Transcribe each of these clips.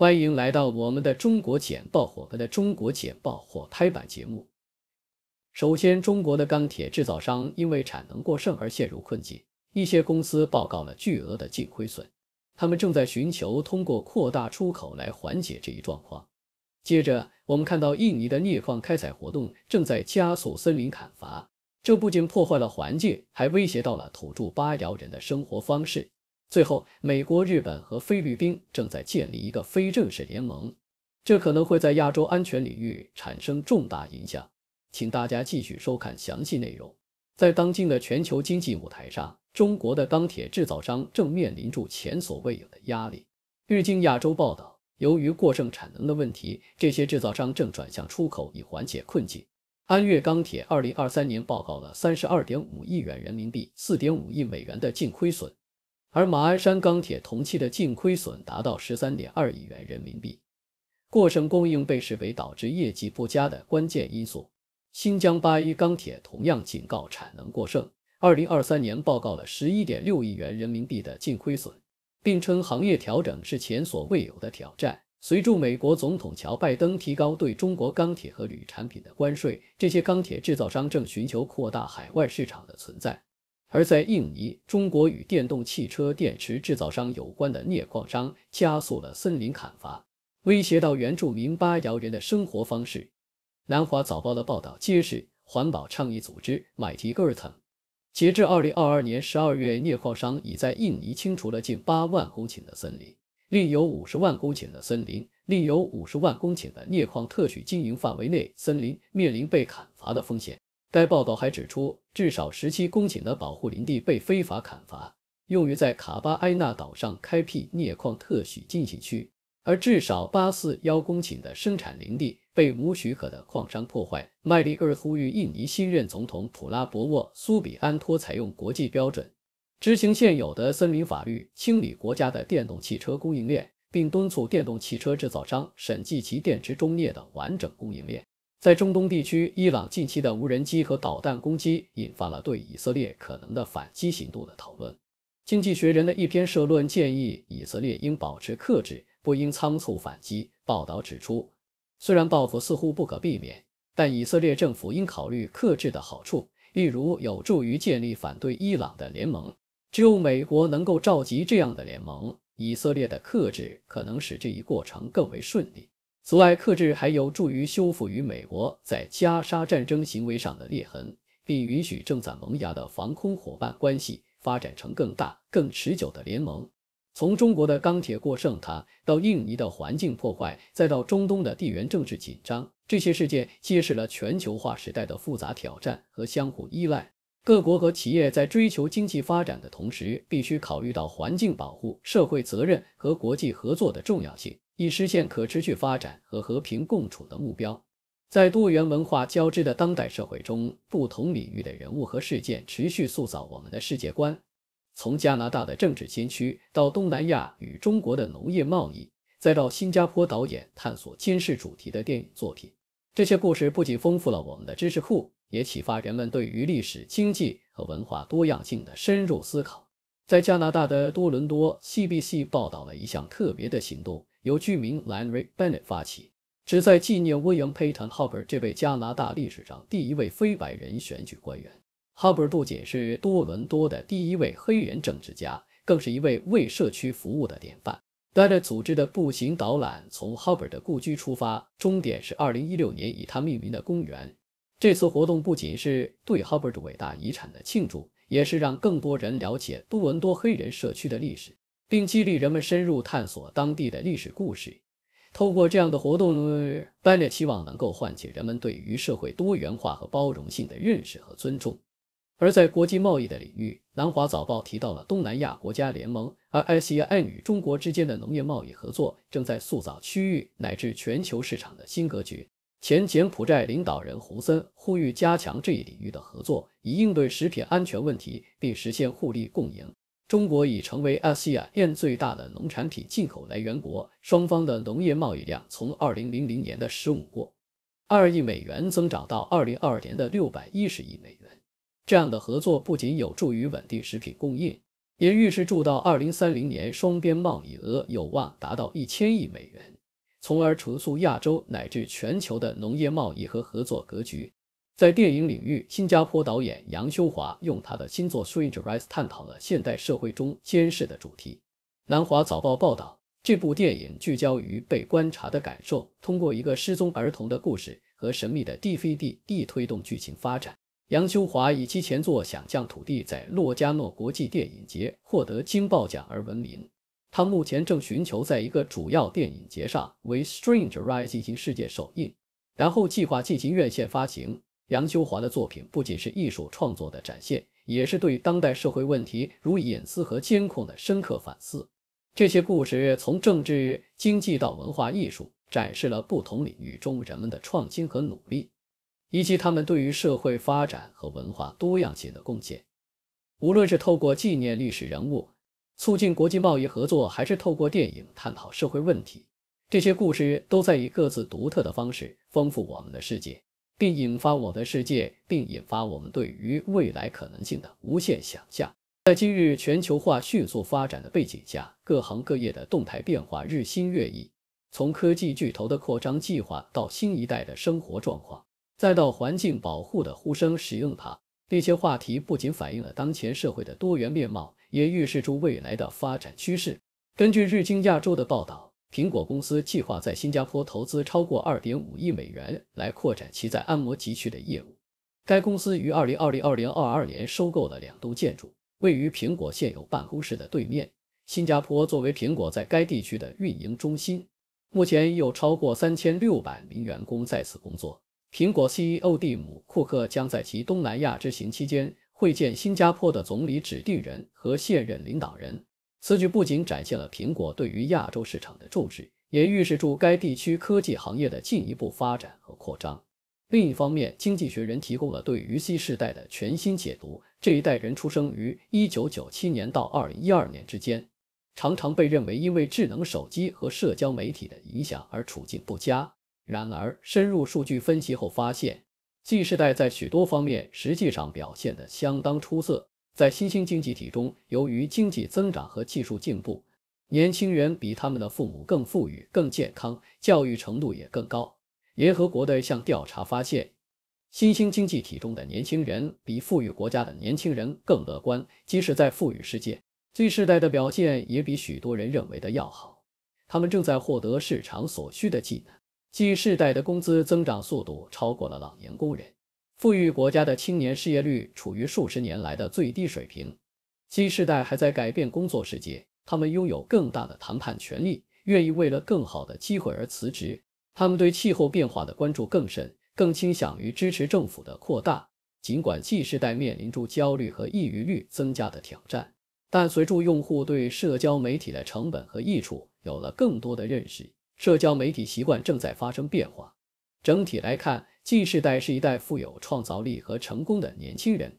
欢迎来到我们的《中国简报》火拍的《中国简报》火拍版节目。首先，中国的钢铁制造商因为产能过剩而陷入困境，一些公司报告了巨额的净亏损，他们正在寻求通过扩大出口来缓解这一状况。接着，我们看到印尼的镍矿开采活动正在加速森林砍伐，这不仅破坏了环境，还威胁到了土著巴瑶人的生活方式。最后，美国、日本和菲律宾正在建立一个非正式联盟，这可能会在亚洲安全领域产生重大影响。请大家继续收看详细内容。在当今的全球经济舞台上，中国的钢铁制造商正面临着前所未有的压力。日经亚洲报道，由于过剩产能的问题，这些制造商正转向出口以缓解困境。安岳钢铁二零二三年报告了三十二点五亿元人民币、四点五亿美元的净亏损。而马鞍山钢铁同期的净亏损达到十三点二亿元人民币，过剩供应被视为导致业绩不佳的关键因素。新疆八一钢铁同样警告产能过剩，二零二三年报告了十一点六亿元人民币的净亏损，并称行业调整是前所未有的挑战。随着美国总统乔拜登提高对中国钢铁和铝产品的关税，这些钢铁制造商正寻求扩大海外市场的存在。而在印尼，中国与电动汽车电池制造商有关的镍矿商加速了森林砍伐，威胁到原住民巴瑶人的生活方式。南华早报的报道揭示，环保倡议组织马提戈尔滕截至2022年12月，镍矿商已在印尼清除了近8万公顷的森林，另有50万公顷的森林另有50万公顷的镍矿特许经营范围内森林面临被砍伐的风险。该报道还指出，至少十七公顷的保护林地被非法砍伐，用于在卡巴埃纳岛上开辟镍矿特许禁行区；而至少八四幺公顷的生产林地被无许可的矿商破坏。麦利尔呼吁印尼新任总统普拉博沃·苏比安托采用国际标准，执行现有的森林法律，清理国家的电动汽车供应链，并敦促电动汽车制造商审计其电池中镍的完整供应链。在中东地区，伊朗近期的无人机和导弹攻击引发了对以色列可能的反击行动的讨论。《经济学人》的一篇社论建议，以色列应保持克制，不应仓促反击。报道指出，虽然报复似乎不可避免，但以色列政府应考虑克制的好处，例如有助于建立反对伊朗的联盟。只有美国能够召集这样的联盟，以色列的克制可能使这一过程更为顺利。此外，克制还有助于修复与美国在加沙战争行为上的裂痕，并允许正在萌芽的防空伙伴关系发展成更大、更持久的联盟。从中国的钢铁过剩，它到印尼的环境破坏，再到中东的地缘政治紧张，这些事件揭示了全球化时代的复杂挑战和相互依赖。各国和企业在追求经济发展的同时，必须考虑到环境保护、社会责任和国际合作的重要性。以实现可持续发展和和平共处的目标。在多元文化交织的当代社会中，不同领域的人物和事件持续塑造我们的世界观。从加拿大的政治先驱，到东南亚与中国的农业贸易，再到新加坡导演探索监视主题的电影作品，这些故事不仅丰富了我们的知识库，也启发人们对于历史、经济和文化多样性的深入思考。在加拿大的多伦多，CBC 报道了一项特别的行动。由居民 l a n Ray Bennett 发起，旨在纪念温扬佩坦·哈伯这位加拿大历史上第一位非白人选举官员。哈伯不仅是多伦多的第一位黑人政治家，更是一位为社区服务的典范。带着组织的步行导览，从哈伯的故居出发，终点是2016年以他命名的公园。这次活动不仅是对 h b b a r 的伟大遗产的庆祝，也是让更多人了解多伦多黑人社区的历史。并激励人们深入探索当地的历史故事。透过这样的活动，班列期望能够唤起人们对于社会多元化和包容性的认识和尊重。而在国际贸易的领域，《南华早报》提到了东南亚国家联盟 （ASEAN） 与中国之间的农业贸易合作正在塑造区域乃至全球市场的新格局。前柬埔寨领导人洪森呼吁加强这一领域的合作，以应对食品安全问题，并实现互利共赢。中国已成为 ASEAN 最大的农产品进口来源国，双方的农业贸易量从2000年的15.2亿美元增长到2022年的610亿美元。这样的合作不仅有助于稳定食品供应，也预示住到2030年，双边贸易额有望达到1000亿美元，从而重塑亚洲乃至全球的农业贸易和合作格局。在电影领域，新加坡导演杨修华用他的新作《Strange Rise》探讨了现代社会中监视的主题。南华早报报道，这部电影聚焦于被观察的感受，通过一个失踪儿童的故事和神秘的 DVD 地推动剧情发展。杨修华以其前作《想象土地》在洛加诺国际电影节获得金爆奖而闻名。他目前正寻求在一个主要电影节上为《Strange Rise》进行世界首映，然后计划进行院线发行。杨修华的作品不仅是艺术创作的展现，也是对当代社会问题如隐私和监控的深刻反思。这些故事从政治、经济到文化艺术，展示了不同领域中人们的创新和努力，以及他们对于社会发展和文化多样性的贡献。无论是透过纪念历史人物、促进国际贸易合作，还是透过电影探讨社会问题，这些故事都在以各自独特的方式丰富我们的世界。并引发我的世界，并引发我们对于未来可能性的无限想象。在今日全球化迅速发展的背景下，各行各业的动态变化日新月异，从科技巨头的扩张计划到新一代的生活状况，再到环境保护的呼声，使用它，这些话题不仅反映了当前社会的多元面貌，也预示出未来的发展趋势。根据日经亚洲的报道。苹果公司计划在新加坡投资超过2.5亿美元，来扩展其在按摩集区的业务。该公司于2020-2022年收购了两栋建筑，位于苹果现有办公室的对面。新加坡作为苹果在该地区的运营中心，目前有超过3600名员工在此工作。苹果 CEO 蒂姆·库克将在其东南亚之行期间会见新加坡的总理指定人和现任领导人。此举不仅展现了苹果对于亚洲市场的重视，也预示住该地区科技行业的进一步发展和扩张。另一方面，《经济学人》提供了对于 Z 世代的全新解读。这一代人出生于1997年到2012年之间，常常被认为因为智能手机和社交媒体的影响而处境不佳。然而，深入数据分析后发现，Z 世代在许多方面实际上表现得相当出色。在新兴经济体中，由于经济增长和技术进步，年轻人比他们的父母更富裕、更健康，教育程度也更高。联合国的一项调查发现，新兴经济体中的年轻人比富裕国家的年轻人更乐观。即使在富裕世界，Z 世代的表现也比许多人认为的要好。他们正在获得市场所需的技能，Z 世代的工资增长速度超过了老年工人。富裕国家的青年失业率处于数十年来的最低水平。新世代还在改变工作世界，他们拥有更大的谈判权利，愿意为了更好的机会而辞职。他们对气候变化的关注更深，更倾向于支持政府的扩大。尽管 G 世代面临着焦虑和抑郁率增加的挑战，但随着用户对社交媒体的成本和益处有了更多的认识，社交媒体习惯正在发生变化。整体来看。G 世代是一代富有创造力和成功的年轻人。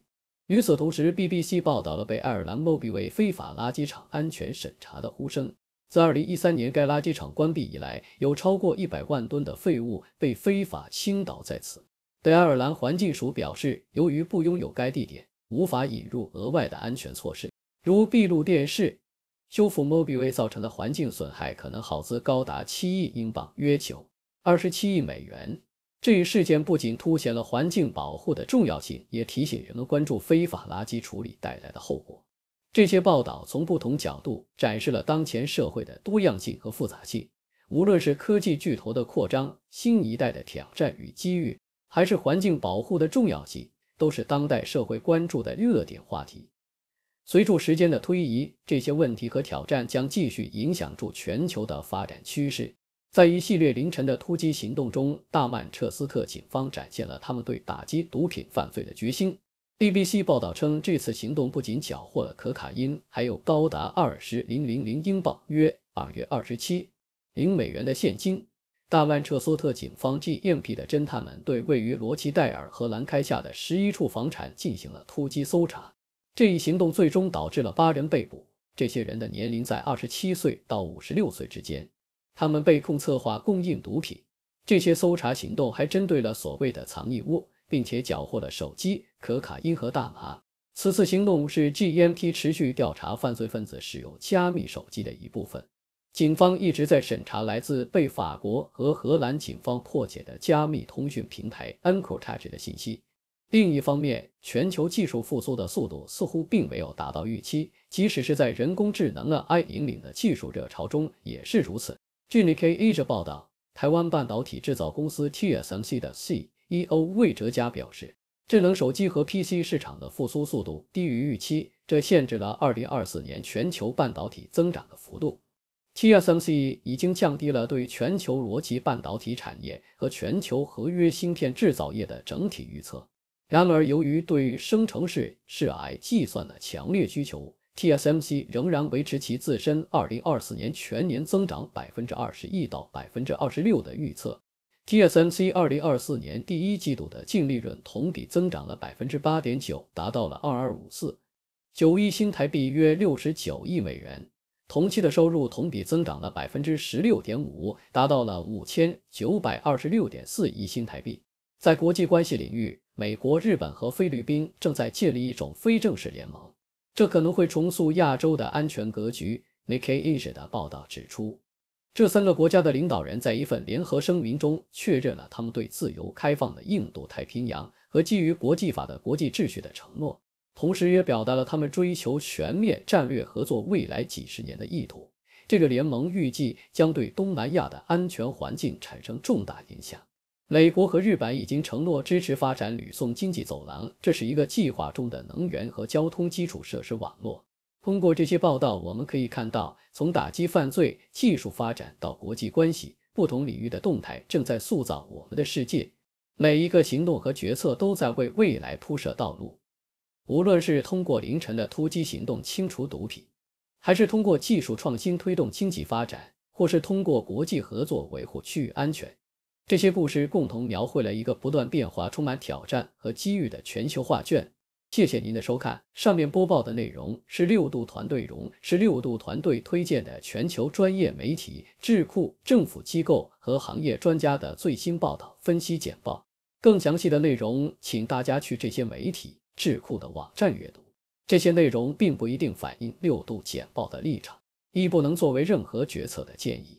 与此同时，BBC 报道了被爱尔兰 m o b i v 非法垃圾场安全审查的呼声。自2013年该垃圾场关闭以来，有超过100万吨的废物被非法倾倒在此。对爱尔兰环境署表示，由于不拥有该地点，无法引入额外的安全措施。如闭路电视修复 m o b i v 造成的环境损害，可能耗资高达7亿英镑（约9.27亿美元）。这一事件不仅凸显了环境保护的重要性，也提醒人们关注非法垃圾处理带来的后果。这些报道从不同角度展示了当前社会的多样性和复杂性。无论是科技巨头的扩张、新一代的挑战与机遇，还是环境保护的重要性，都是当代社会关注的热点话题。随着时间的推移，这些问题和挑战将继续影响住全球的发展趋势。在一系列凌晨的突击行动中，大曼彻斯特警方展现了他们对打击毒品犯罪的决心。BBC 报道称，这次行动不仅缴获了可卡因，还有高达二十零零零英镑（约二月二十七零美元）的现金。大曼彻斯特警方 g m p 的侦探们对位于罗奇戴尔和兰开夏的十一处房产进行了突击搜查。这一行动最终导致了八人被捕，这些人的年龄在二十七岁到五十六岁之间。他们被控策划供应毒品。这些搜查行动还针对了所谓的藏匿窝，并且缴获了手机、可卡因和大麻。此次行动是 g m t 持续调查犯罪分子使用加密手机的一部分。警方一直在审查来自被法国和荷兰警方破解的加密通讯平台 e n c r t a g e 的信息。另一方面，全球技术复苏的速度似乎并没有达到预期，即使是在人工智能 AI 引领的技术热潮中也是如此。据《n h e K A》的报道，台湾半导体制造公司 TSMC 的 CEO 魏哲嘉表示，智能手机和 PC 市场的复苏速度低于预期，这限制了2024年全球半导体增长的幅度。TSMC 已经降低了对全球逻辑半导体产业和全球合约芯片制造业的整体预测。然而，由于对生成式 AI 计算的强烈需求，TSMC 仍然维持其自身二零二四年全年增长百分之二十一到百分之二十六的预测。TSMC 二零二四年第一季度的净利润同比增长了百分之八点九，达到了二二五四九亿新台币，约六十九亿美元。同期的收入同比增长了百分之十六点五，达到了五千九百二十六点四亿新台币。在国际关系领域，美国、日本和菲律宾正在建立一种非正式联盟。这可能会重塑亚洲的安全格局。n i k e i a i a 的报道指出，这三个国家的领导人，在一份联合声明中确认了他们对自由开放的印度太平洋和基于国际法的国际秩序的承诺，同时也表达了他们追求全面战略合作未来几十年的意图。这个联盟预计将对东南亚的安全环境产生重大影响。美国和日本已经承诺支持发展吕宋经济走廊，这是一个计划中的能源和交通基础设施网络。通过这些报道，我们可以看到，从打击犯罪、技术发展到国际关系，不同领域的动态正在塑造我们的世界。每一个行动和决策都在为未来铺设道路。无论是通过凌晨的突击行动清除毒品，还是通过技术创新推动经济发展，或是通过国际合作维护区域安全。这些故事共同描绘了一个不断变化、充满挑战和机遇的全球画卷。谢谢您的收看。上面播报的内容是六度团队融是六度团队推荐的全球专业媒体、智库、政府机构和行业专家的最新报道、分析简报。更详细的内容，请大家去这些媒体、智库的网站阅读。这些内容并不一定反映六度简报的立场，亦不能作为任何决策的建议。